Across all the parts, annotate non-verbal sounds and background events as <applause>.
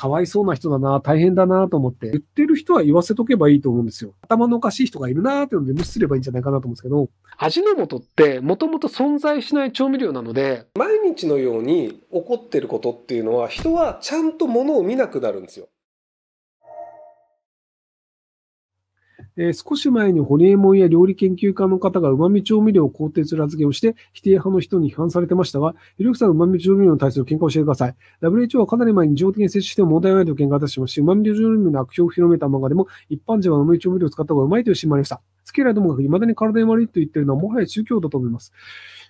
かわいそうな人だな、大変だなと思って、言ってる人は言わせとけばいいと思うんですよ。頭のおかしい人がいるなーっていうので無視すればいいんじゃないかなと思うんですけど。味の素ってもともと存在しない調味料なので、毎日のように起こってることっていうのは、人はちゃんと物を見なくなるんですよ。えー、少し前にホリエモンや料理研究家の方が旨味調味料を肯定する発言をして、否定派の人に批判されてましたが、ひろゆきさんの旨味調味料に対する喧嘩を教えてください。WHO はかなり前に情報的に接種しても問題ないと喧嘩を出してますし、旨味調味料の悪評を広めた漫画でも、一般人は旨味調味料を使った方がうまいというシーもありました。好き嫌いともかく未だに体に悪いと言ってるのはもはや宗教だと思います。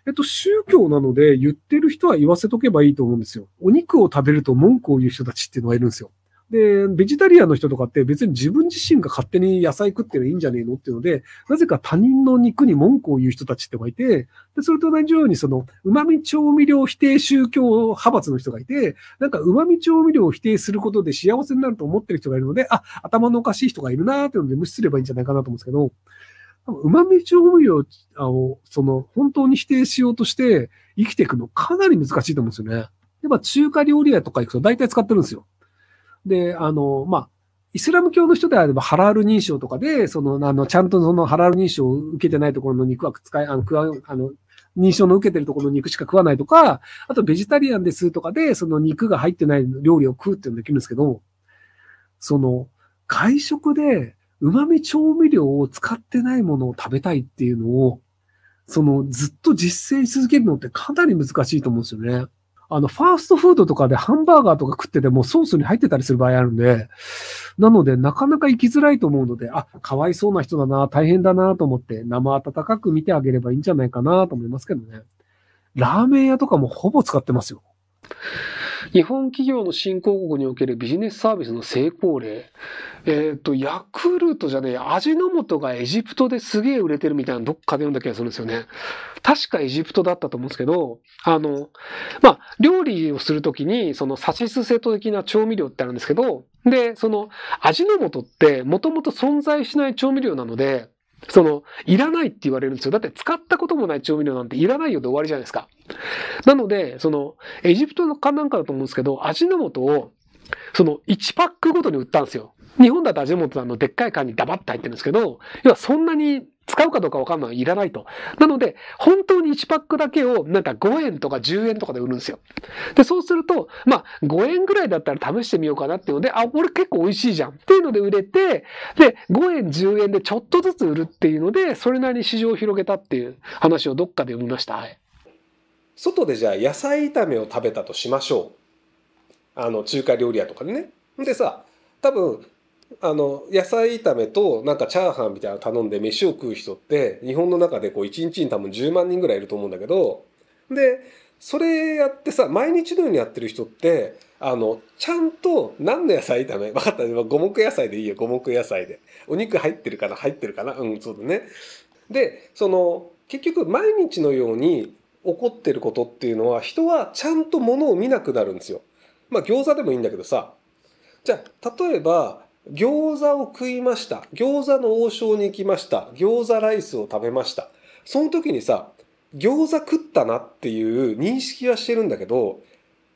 えっと、宗教なので言ってる人は言わせとけばいいと思うんですよ。お肉を食べると文句を言う人たちっていうのがいるんですよ。で、ベジタリアンの人とかって別に自分自身が勝手に野菜食ってるいいんじゃねえのっていうので、なぜか他人の肉に文句を言う人たちってのがいて、で、それと同じようにその、旨味調味料否定宗教派閥の人がいて、なんか旨味調味料を否定することで幸せになると思ってる人がいるので、あ、頭のおかしい人がいるなーっていうので無視すればいいんじゃないかなと思うんですけど、旨味調味料を、その、本当に否定しようとして生きていくのかなり難しいと思うんですよね。で、まあ中華料理屋とか行くと大体使ってるんですよ。で、あの、まあ、イスラム教の人であればハラール認証とかで、その、あの、ちゃんとそのハラール認証を受けてないところの肉は使い、あの、食わ、あの、認証の受けてるところの肉しか食わないとか、あとベジタリアンですとかで、その肉が入ってない料理を食うっていうのできるんですけど、その、外食で旨味調味料を使ってないものを食べたいっていうのを、その、ずっと実践し続けるのってかなり難しいと思うんですよね。あの、ファーストフードとかでハンバーガーとか食っててもソースに入ってたりする場合あるんで、なので、なかなか行きづらいと思うので、あ、かわいそうな人だな、大変だなと思って、生温かく見てあげればいいんじゃないかなと思いますけどね。ラーメン屋とかもほぼ使ってますよ。日本企業の新興国におけるビジネスサービスの成功例。えっ、ー、と、ヤクルトじゃねえ、味の素がエジプトですげえ売れてるみたいなどっかで読んだ気がするんですよね。確かエジプトだったと思うんですけど、あの、まあ、料理をするときに、そのサシスセ的な調味料ってあるんですけど、で、その味の素ってもともと存在しない調味料なので、その、いらないって言われるんですよ。だって使ったこともない調味料なんていらないよで終わりじゃないですか。なので、その、エジプトのかなんかだと思うんですけど、味の素をその1パックごとに売ったんですよ。日本だと味の素さんのでっかい缶にダバッと入ってるんですけど、要はそんなに使うかどうかわかんないいらないと。なので、本当に1パックだけをなんか5円とか10円とかで売るんですよ。で、そうすると、まあ5円ぐらいだったら試してみようかなっていうので、あ、俺結構美味しいじゃんっていうので売れて、で、5円10円でちょっとずつ売るっていうので、それなりに市場を広げたっていう話をどっかで読みました。はい、外でじゃあ野菜炒めを食べたとしましょう。あの中華料理屋とかでねでさ多分あの野菜炒めとなんかチャーハンみたいなの頼んで飯を食う人って日本の中でこう1日に多分10万人ぐらいいると思うんだけどでそれやってさ毎日のようにやってる人ってあのちゃんと何の野菜炒め分 <laughs> かった五目野菜でいいよ五目野菜でお肉入ってるかな入ってるかなうんそうだねでその結局毎日のように起こってることっていうのは人はちゃんとものを見なくなるんですよまあ餃子でもいいんだけどさじゃあ例えば餃子を食いました餃子の王将に行きました餃子ライスを食べましたその時にさ餃子食ったなっていう認識はしてるんだけど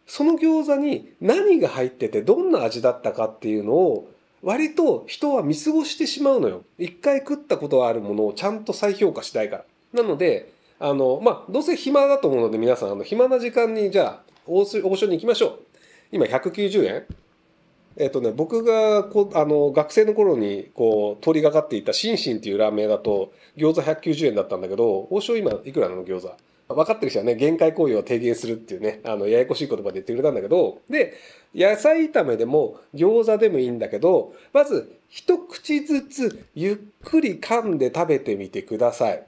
その餃子に何が入っててどんな味だったかっていうのを割と人は見過ごしてしまうのよ。一回食ったことがあるものをちゃんと再評価したいから。なので、あの、まあ、どうせ暇だと思うので皆さん、あの、暇な時間にじゃあ、王将に行きましょう。今190円えっ、とね、僕がこあの学生の頃にこう通りがかっていたシンシンっていうラーメン屋だと餃子190円だったんだけど王将今いくらなの餃子分かってる人はね限界行為を提言するっていうねあのややこしい言葉で言ってくれたんだけどで野菜炒めでも餃子でもいいんだけどまず一口ずつゆっくり噛んで食べてみてください。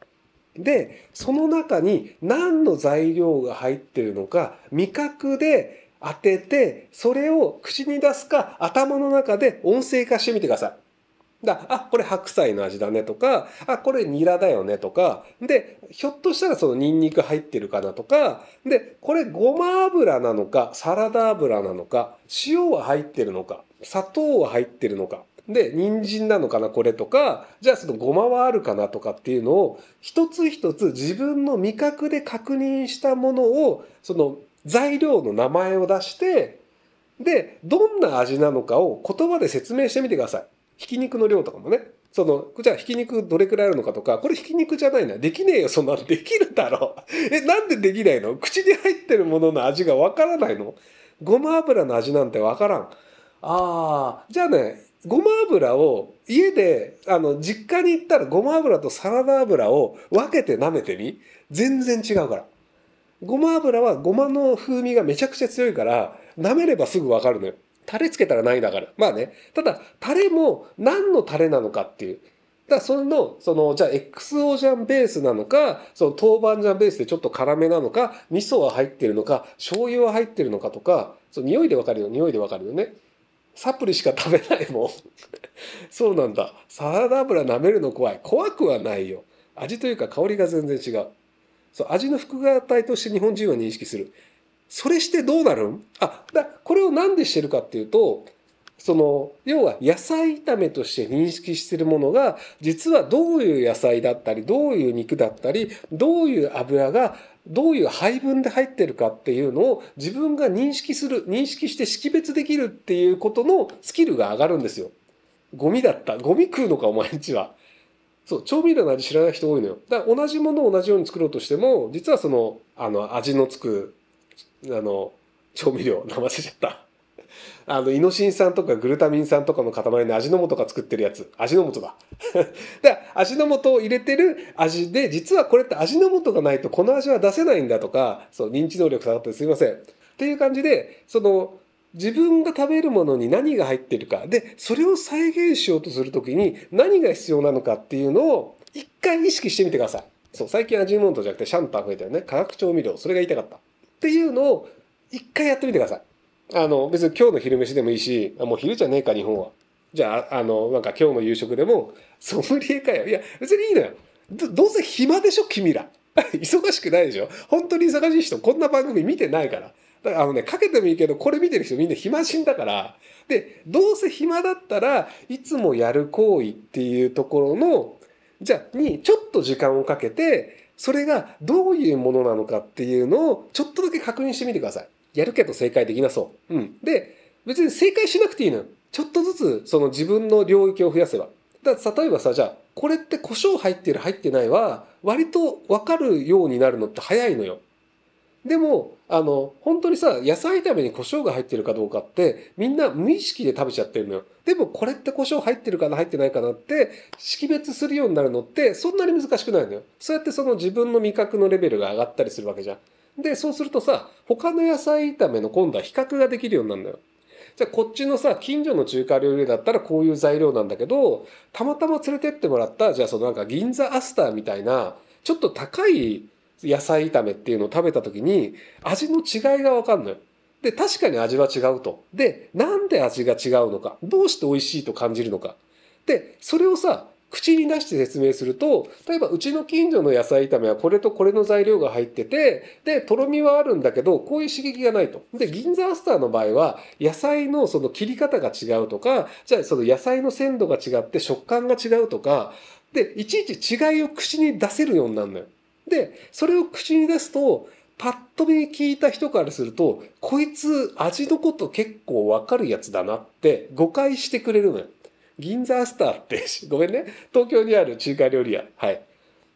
でその中に何の材料が入ってるのか味覚で当てて、それを口に出すか、頭の中で音声化してみてください。だあこれ白菜の味だねとかあこれニラだよねとかでひょっとしたらそのニンニク入ってるかなとかでこれごま油なのかサラダ油なのか塩は入ってるのか砂糖は入ってるのかで人参なのかなこれとかじゃあそのごまはあるかなとかっていうのを一つ一つ自分の味覚で確認したものをその材料の名前を出してでどんな味なのかを言葉で説明してみてくださいひき肉の量とかもねそのじゃあひき肉どれくらいあるのかとかこれひき肉じゃないなできねえよそんなの。できるだろう。<laughs> えなんでできないの口に入ってるものの味がわからないのごま油の味なんてわからんああ、じゃあねごま油を家であの実家に行ったらごま油とサラダ油を分けて舐めてみ全然違うからごま油はごまの風味がめちゃくちゃ強いから、舐めればすぐわかるのよ。タレつけたらないだから。まあね。ただ、タレも何のタレなのかっていう。だそれの、その、じゃあ XO ジャンベースなのか、その豆板醤ベースでちょっと辛めなのか、味噌は入ってるのか、醤油は入ってるのかとか、その匂いでわかるよ、匂いでわかるよね。サプリしか食べないもん。<laughs> そうなんだ。サラダ油舐めるの怖い。怖くはないよ。味というか香りが全然違う。そう味の複合体として日本人は認識するそれしてどうなるんあだこれを何でしてるかっていうとその要は野菜炒めとして認識してるものが実はどういう野菜だったりどういう肉だったりどういう油がどういう配分で入ってるかっていうのを自分が認識する認識して識別できるっていうことのスキルが上がるんですよ。ゴミだったゴミ食うのかお前んちは。そう調味料の味知らない人多いのよだから同じものを同じように作ろうとしても実はそのあの味のつくあの調味料名前忘ちゃった <laughs> あのイノシン酸とかグルタミン酸とかの塊の味の素が作ってるやつ味の素だだ <laughs> 味の素を入れてる味で実はこれって味の素がないとこの味は出せないんだとかそう認知能力下がってすいませんっていう感じでその自分が食べるものに何が入ってるかでそれを再現しようとする時に何が必要なのかっていうのを一回意識してみてくださいそう最近味モントじゃなくてシャンパン増えたよね化学調味料それが言いたかったっていうのを一回やってみてくださいあの別に今日の昼飯でもいいしもう昼じゃねえか日本はじゃああのなんか今日の夕食でもソムリエかよいや別にいいのよどうせ暇でしょ君ら <laughs> 忙しくないでしょ本当に忙しい人こんな番組見てないからだからあのね、かけてもいいけど、これ見てる人みんな暇人だから、で、どうせ暇だったらいつもやる行為っていうところの、じゃにちょっと時間をかけて、それがどういうものなのかっていうのをちょっとだけ確認してみてください。やるけど正解できなそう。うん。で、別に正解しなくていいのよ。ちょっとずつその自分の領域を増やせば。だ例えばさ、じゃあ、これって胡椒入ってる入ってないは、割とわかるようになるのって早いのよ。でも、あの、本当にさ、野菜炒めに胡椒が入ってるかどうかって、みんな無意識で食べちゃってるのよ。でも、これって胡椒入ってるかな、入ってないかなって、識別するようになるのって、そんなに難しくないのよ。そうやってその自分の味覚のレベルが上がったりするわけじゃん。で、そうするとさ、他の野菜炒めの今度は比較ができるようになるのよ。じゃあこっちのさ、近所の中華料理だったらこういう材料なんだけど、たまたま連れてってもらった、じゃあそのなんか銀座アスターみたいな、ちょっと高い野菜炒めっていうのを食べた時に味の違いがわかんのよ。で、確かに味は違うと。で、なんで味が違うのか。どうして美味しいと感じるのか。で、それをさ、口に出して説明すると、例えばうちの近所の野菜炒めはこれとこれの材料が入ってて、で、とろみはあるんだけど、こういう刺激がないと。で、銀座アスターの場合は、野菜のその切り方が違うとか、じゃあその野菜の鮮度が違って食感が違うとか、で、いちいち違いを口に出せるようになるのよ。で、それを口に出すと、パッと見聞いた人からすると、こいつ味のこと結構わかるやつだなって誤解してくれるのよ。銀座スターって、<laughs> ごめんね。東京にある中華料理屋。はい。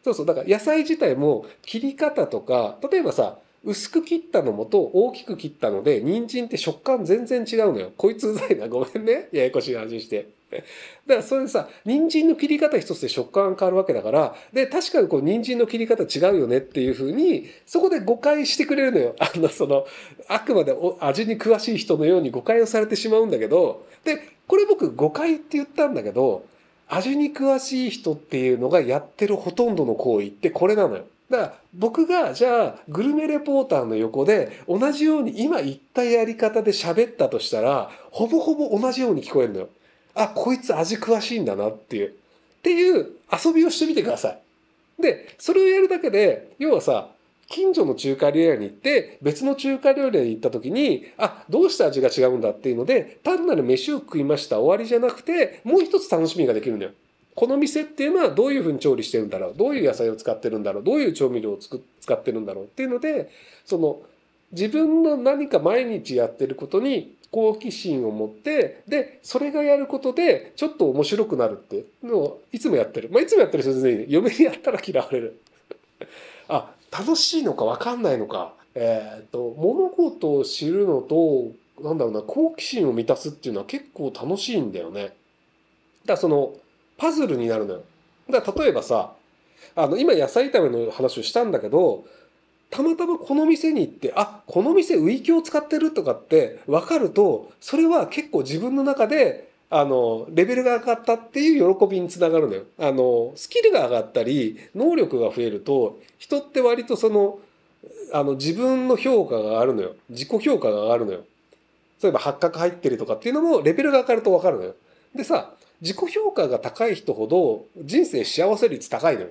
そうそう。だから野菜自体も切り方とか、例えばさ、薄く切ったのもと大きく切ったので、人参って食感全然違うのよ。こいつうざいな。ごめんね。ややこしい味して。だからそれでさ、人参の切り方一つで食感が変わるわけだから、で、確かにこう人参の切り方違うよねっていうふうに、そこで誤解してくれるのよ。<laughs> あの、その、あくまで味に詳しい人のように誤解をされてしまうんだけど、で、これ僕誤解って言ったんだけど、味に詳しい人っていうのがやってるほとんどの行為ってこれなのよ。だから僕がじゃあグルメレポーターの横で同じように今言ったやり方で喋ったとしたらほぼほぼ同じように聞こえるのよ。あこいつ味詳しいんだなっていうっていう遊びをしてみてください。でそれをやるだけで要はさ近所の中華料理屋に行って別の中華料理屋に行った時にあどうして味が違うんだっていうので単なる飯を食いました終わりじゃなくてもう一つ楽しみができるんだよ。この店っていうのはどういうふうに調理してるんだろうどういう野菜を使ってるんだろうどういう調味料を使ってるんだろうっていうのでその自分の何か毎日やってることに好奇心を持ってでそれがやることでちょっと面白くなるってのをいつもやってる、まあ、いつもやってる人全然いい、ね、嫁にやったら嫌われるあ楽しいのか分かんないのかえー、っと物事を知るのとなんだろうな好奇心を満たすっていうのは結構楽しいんだよねだからそのパズルになるのよだから例えばさあの今野菜炒めの話をしたんだけどたまたまこの店に行って、あ、この店ウィキを使ってるとかって分かると、それは結構自分の中で、あの、レベルが上がったっていう喜びにつながるのよ。あの、スキルが上がったり、能力が増えると、人って割とその、あの、自分の評価があるのよ。自己評価が上がるのよ。例えば、八角入ってるとかっていうのも、レベルが上がると分かるのよ。でさ、自己評価が高い人ほど、人生幸せ率高いのよ。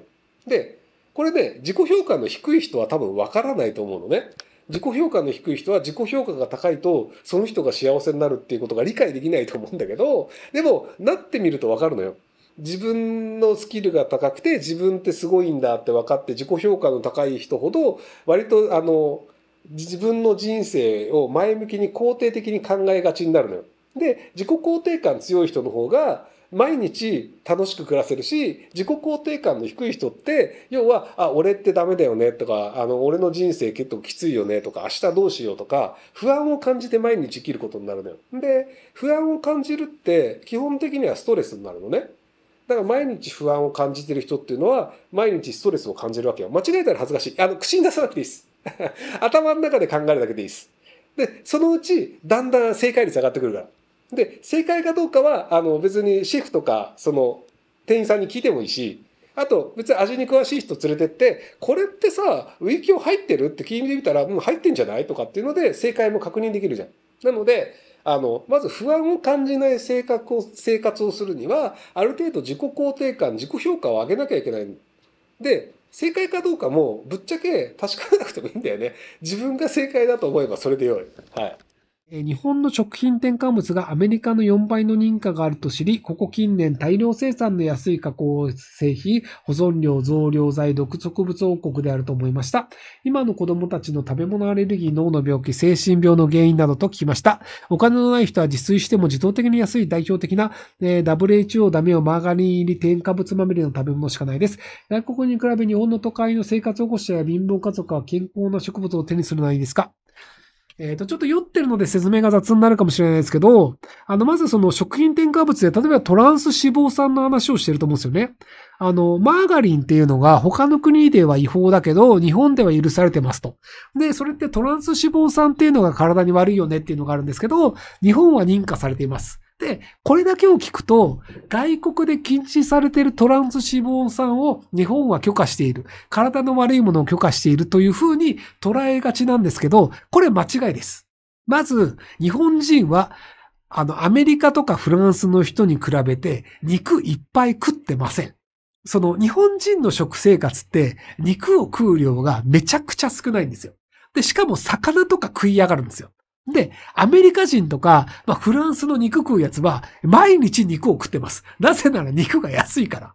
で、これね自己評価の低い人は多分わからないと思うのね。自己評価の低い人は自己評価が高いとその人が幸せになるっていうことが理解できないと思うんだけどでもなってみるとわかるのよ。自分のスキルが高くて自分ってすごいんだって分かって自己評価の高い人ほど割とあの自分の人生を前向きに肯定的に考えがちになるのよ。で自己肯定感強い人の方が毎日楽しく暮らせるし自己肯定感の低い人って要は「あ俺ってダメだよね」とかあの「俺の人生結構きついよね」とか「明日どうしよう」とか不安を感じて毎日生きることになるのよ。で不安を感じるって基本的にはストレスになるのね。だから毎日不安を感じてる人っていうのは毎日ストレスを感じるわけよ。間違えたら恥ずかしい。あの口に出さなくていいです。<laughs> 頭の中で考えるだけでいいです。で、そのうちだんだん正解率上がってくるから。で正解かどうかはあの別にシェフとかその店員さんに聞いてもいいしあと別に味に詳しい人連れてってこれってさウィキオ入ってるって聞いてみたらもうん、入ってんじゃないとかっていうので正解も確認できるじゃん。なのであのまず不安を感じない性格を生活をするにはある程度自己肯定感自己評価を上げなきゃいけない。で正解かどうかもぶっちゃけ確かめなくてもいいんだよね。自分が正解だと思えばそれでよい。はい日本の食品添加物がアメリカの4倍の認可があると知り、ここ近年大量生産の安い加工製品、保存量、増量剤、毒植物王国であると思いました。今の子供たちの食べ物アレルギー、脳の病気、精神病の原因などと聞きました。お金のない人は自炊しても自動的に安い代表的な、えー、WHO ダメをマーガリン入り添加物まみれの食べ物しかないです。外国に比べ日本の都会の生活保護者や貧乏家族は健康な植物を手にするのはいいですかえっ、ー、と、ちょっと酔ってるので説明が雑になるかもしれないですけど、あの、まずその食品添加物で、例えばトランス脂肪酸の話をしてると思うんですよね。あの、マーガリンっていうのが他の国では違法だけど、日本では許されてますと。で、それってトランス脂肪酸っていうのが体に悪いよねっていうのがあるんですけど、日本は認可されています。で、これだけを聞くと、外国で禁止されているトランス脂肪酸を日本は許可している。体の悪いものを許可しているというふうに捉えがちなんですけど、これ間違いです。まず、日本人は、あの、アメリカとかフランスの人に比べて、肉いっぱい食ってません。その、日本人の食生活って、肉を食う量がめちゃくちゃ少ないんですよ。で、しかも魚とか食い上がるんですよ。で、アメリカ人とか、まあ、フランスの肉食うやつは、毎日肉を食ってます。なぜなら肉が安いから。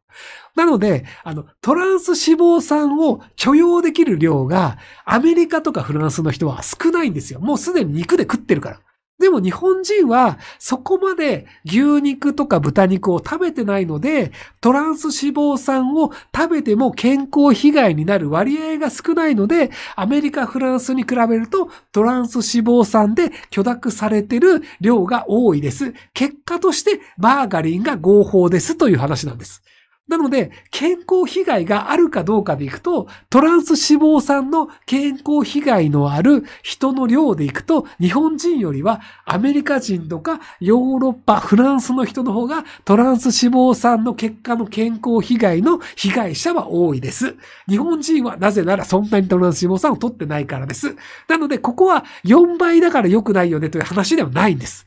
なので、あの、トランス脂肪酸を許容できる量が、アメリカとかフランスの人は少ないんですよ。もうすでに肉で食ってるから。でも日本人はそこまで牛肉とか豚肉を食べてないので、トランス脂肪酸を食べても健康被害になる割合が少ないので、アメリカ、フランスに比べるとトランス脂肪酸で許諾されてる量が多いです。結果としてバーガリンが合法ですという話なんです。なので、健康被害があるかどうかでいくと、トランス脂肪酸の健康被害のある人の量でいくと、日本人よりはアメリカ人とかヨーロッパ、フランスの人の方がトランス脂肪酸の結果の健康被害の被害者は多いです。日本人はなぜならそんなにトランス脂肪酸を取ってないからです。なので、ここは4倍だから良くないよねという話ではないんです。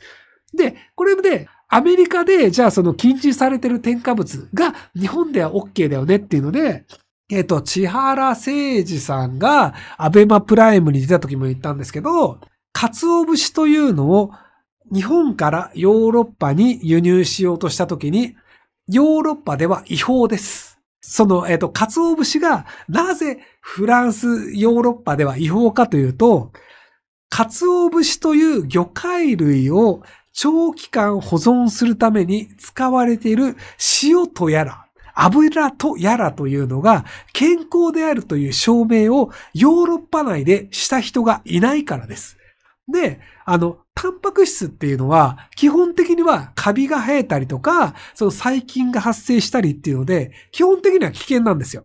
で、これで、アメリカで、じゃあその禁止されてる添加物が日本では OK だよねっていうので、えっ、と、千原誠二さんがアベマプライムに出た時も言ったんですけど、鰹節というのを日本からヨーロッパに輸入しようとした時に、ヨーロッパでは違法です。その、えっ、と、鰹節がなぜフランス、ヨーロッパでは違法かというと、鰹節という魚介類を長期間保存するために使われている塩とやら、油とやらというのが健康であるという証明をヨーロッパ内でした人がいないからです。で、あの、タンパク質っていうのは、基本的にはカビが生えたりとか、その細菌が発生したりっていうので、基本的には危険なんですよ。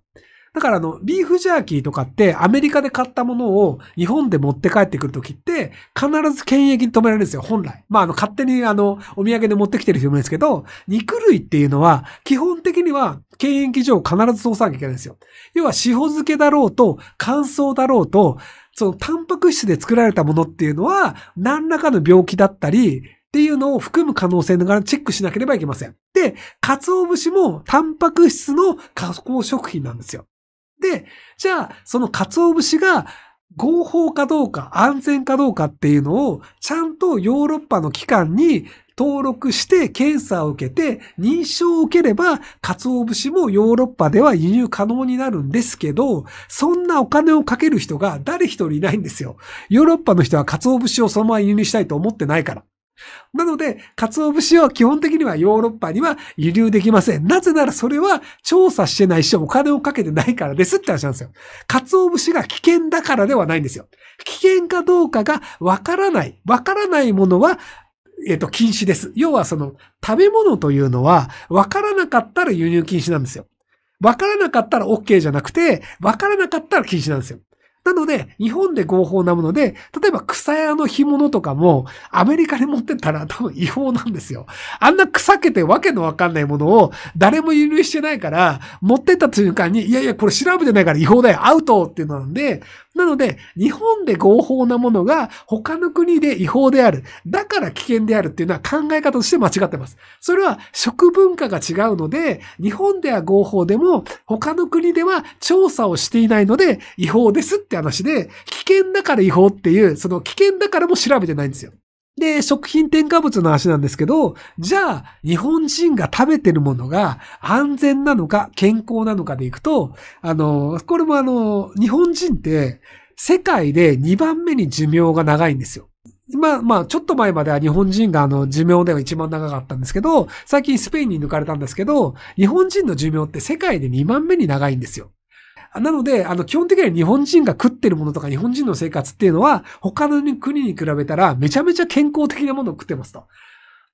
だからあの、ビーフジャーキーとかってアメリカで買ったものを日本で持って帰ってくるときって必ず検疫に止められるんですよ、本来。まああの、勝手にあの、お土産で持ってきてる人もいるんですけど、肉類っていうのは基本的には検疫上必ず通さなきゃいけないんですよ。要は塩漬けだろうと、乾燥だろうと、そのタンパク質で作られたものっていうのは何らかの病気だったり、っていうのを含む可能性ながらチェックしなければいけません。で、鰹節もタンパク質の加工食品なんですよ。で、じゃあ、その鰹節が合法かどうか、安全かどうかっていうのを、ちゃんとヨーロッパの機関に登録して検査を受けて認証を受ければ、鰹節もヨーロッパでは輸入可能になるんですけど、そんなお金をかける人が誰一人いないんですよ。ヨーロッパの人は鰹節をそのまま輸入したいと思ってないから。なので、鰹節は基本的にはヨーロッパには輸入できません。なぜならそれは調査してないし、お金をかけてないからですって話なんですよ。鰹節が危険だからではないんですよ。危険かどうかがわからない。わからないものは、えっ、と、禁止です。要はその、食べ物というのは、わからなかったら輸入禁止なんですよ。わからなかったら OK じゃなくて、わからなかったら禁止なんですよ。なので、日本で合法なもので、例えば草屋の干物とかも、アメリカに持ってったら多分違法なんですよ。あんな臭けてわけのわかんないものを、誰も許してないから、持ってった瞬間に、いやいや、これ調べてないから違法だよ、アウトっていうのなんで、なので、日本で合法なものが他の国で違法である。だから危険であるっていうのは考え方として間違ってます。それは食文化が違うので、日本では合法でも他の国では調査をしていないので違法ですって話で、危険だから違法っていう、その危険だからも調べてないんですよ。で、食品添加物の話なんですけど、じゃあ、日本人が食べてるものが安全なのか、健康なのかでいくと、あの、これもあの、日本人って、世界で2番目に寿命が長いんですよ。まあまあ、ちょっと前までは日本人があの寿命では一番長かったんですけど、最近スペインに抜かれたんですけど、日本人の寿命って世界で2番目に長いんですよ。なので、あの、基本的には日本人が食ってるものとか日本人の生活っていうのは、他の国に比べたらめちゃめちゃ健康的なものを食ってますと。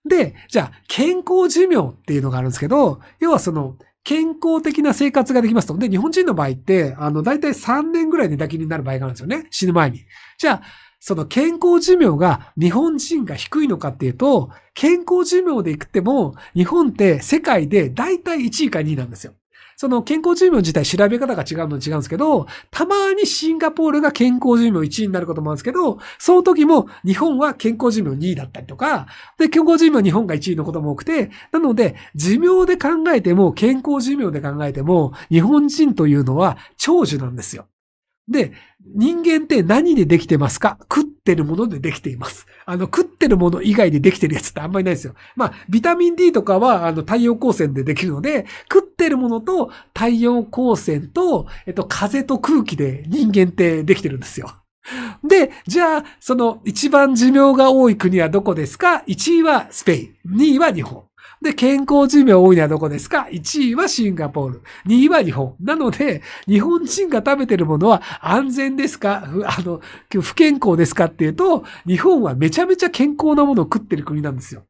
で、じゃあ、健康寿命っていうのがあるんですけど、要はその、健康的な生活ができますと。で、日本人の場合って、あの、だいたい3年ぐらい寝たきりになる場合があるんですよね。死ぬ前に。じゃあ、その健康寿命が日本人が低いのかっていうと、健康寿命でいくっても、日本って世界でだいたい1位か2位なんですよ。その健康寿命自体調べ方が違うの違うんですけど、たまにシンガポールが健康寿命1位になることもあるんですけど、その時も日本は健康寿命2位だったりとか、で、健康寿命日本が1位のことも多くて、なので、寿命で考えても、健康寿命で考えても、日本人というのは長寿なんですよ。で、人間って何でできてますか食っってるものでできています。あの、食ってるもの以外でできてるやつってあんまりないですよ。まあ、ビタミン D とかは、あの、太陽光線でできるので、食ってるものと太陽光線と、えっと、風と空気で人間ってできてるんですよ。で、じゃあ、その一番寿命が多い国はどこですか ?1 位はスペイン、2位は日本。で、健康寿命多いのはどこですか ?1 位はシンガポール。2位は日本。なので、日本人が食べてるものは安全ですかあの、不健康ですかっていうと、日本はめちゃめちゃ健康なものを食ってる国なんですよ。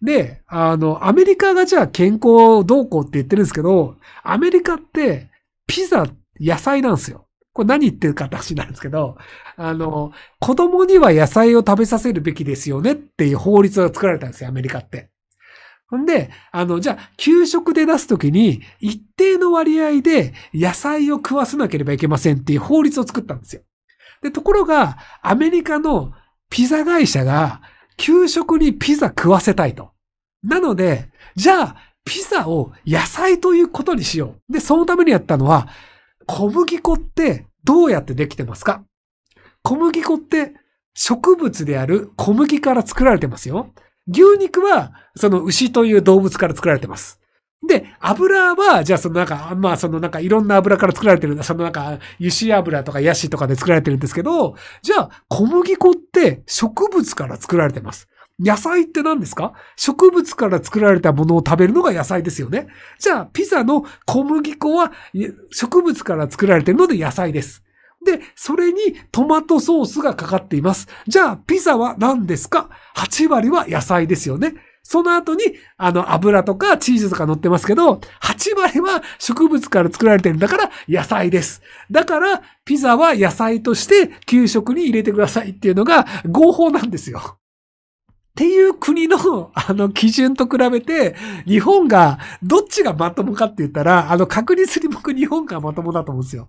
で、あの、アメリカがじゃあ健康どうこうって言ってるんですけど、アメリカってピザ、野菜なんですよ。これ何言ってるかって話なんですけど、あの、子供には野菜を食べさせるべきですよねっていう法律が作られたんですよ、アメリカって。ほんで、あの、じゃあ、給食で出すときに、一定の割合で野菜を食わせなければいけませんっていう法律を作ったんですよ。で、ところが、アメリカのピザ会社が、給食にピザ食わせたいと。なので、じゃあ、ピザを野菜ということにしよう。で、そのためにやったのは、小麦粉ってどうやってできてますか小麦粉って植物である小麦から作られてますよ。牛肉は、その牛という動物から作られてます。で、油は、じゃあそのなんか、まあそのなんかいろんな油から作られてる、そのなんか、油脂油とかヤシとかで作られてるんですけど、じゃあ小麦粉って植物から作られてます。野菜って何ですか植物から作られたものを食べるのが野菜ですよね。じゃあ、ピザの小麦粉は植物から作られてるので野菜です。で、それにトマトソースがかかっています。じゃあ、ピザは何ですか ?8 割は野菜ですよね。その後に、あの、油とかチーズとか乗ってますけど、8割は植物から作られてるんだから野菜です。だから、ピザは野菜として給食に入れてくださいっていうのが合法なんですよ。っていう国の、あの、基準と比べて、日本が、どっちがまともかって言ったら、あの、確率に僕日本がまともだと思うんですよ。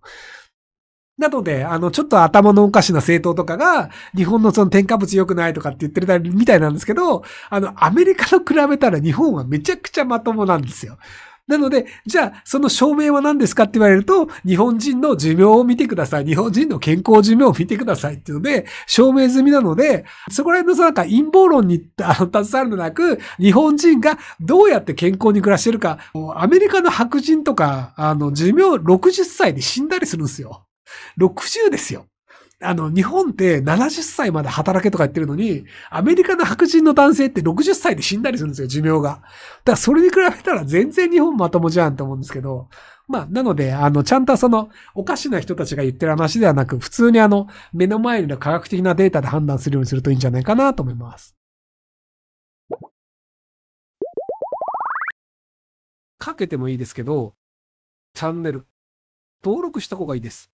なので、あの、ちょっと頭のおかしな政党とかが、日本のその添加物良くないとかって言ってたみたいなんですけど、あの、アメリカと比べたら日本はめちゃくちゃまともなんですよ。なので、じゃあ、その証明は何ですかって言われると、日本人の寿命を見てください。日本人の健康寿命を見てくださいっていうので、証明済みなので、そこら辺のなんか陰謀論にあの携わるのなく、日本人がどうやって健康に暮らしてるか、アメリカの白人とか、あの、寿命60歳で死んだりするんですよ。60 <laughs> ですよ。あの、日本って70歳まで働けとか言ってるのに、アメリカの白人の男性って60歳で死んだりするんですよ、寿命が。だからそれに比べたら全然日本まともじゃんと思うんですけど、まあ、なので、あの、ちゃんとその、おかしな人たちが言ってる話ではなく、普通にあの、目の前の科学的なデータで判断するようにするといいんじゃないかなと思います。かけてもいいですけど、チャンネル、登録した方がいいです。